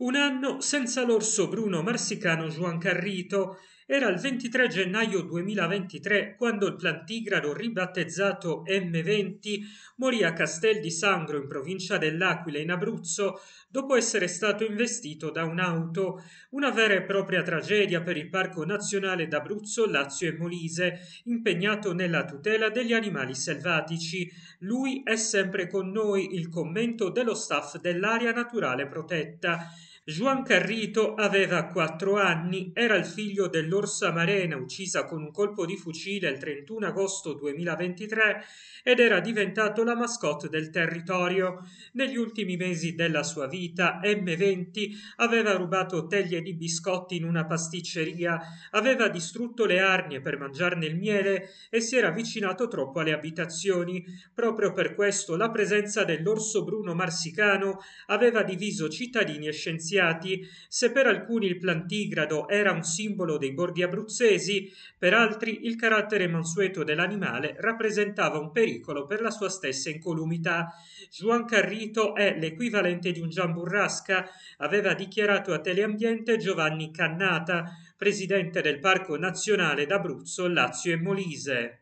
Un anno senza l'orso bruno marsicano Juan Carrito. Era il 23 gennaio 2023 quando il plantigrado ribattezzato M20 morì a Castel di Sangro in provincia dell'Aquila in Abruzzo dopo essere stato investito da un'auto, una vera e propria tragedia per il Parco Nazionale d'Abruzzo, Lazio e Molise, impegnato nella tutela degli animali selvatici. Lui è sempre con noi il commento dello staff dell'area naturale protetta. Juan Carrito aveva quattro anni, era il figlio dell'Orsa Marena uccisa con un colpo di fucile il 31 agosto 2023 ed era diventato la mascotte del territorio. Negli ultimi mesi della sua vita, M20 aveva rubato teglie di biscotti in una pasticceria, aveva distrutto le arnie per mangiarne il miele e si era avvicinato troppo alle abitazioni. Proprio per questo la presenza dell'orso bruno marsicano aveva diviso cittadini e scienziati scienziati, se per alcuni il plantigrado era un simbolo dei borghi abruzzesi, per altri il carattere mansueto dell'animale rappresentava un pericolo per la sua stessa incolumità. Juan Carrito è l'equivalente di un giamburrasca, aveva dichiarato a Teleambiente Giovanni Cannata, presidente del Parco Nazionale d'Abruzzo, Lazio e Molise.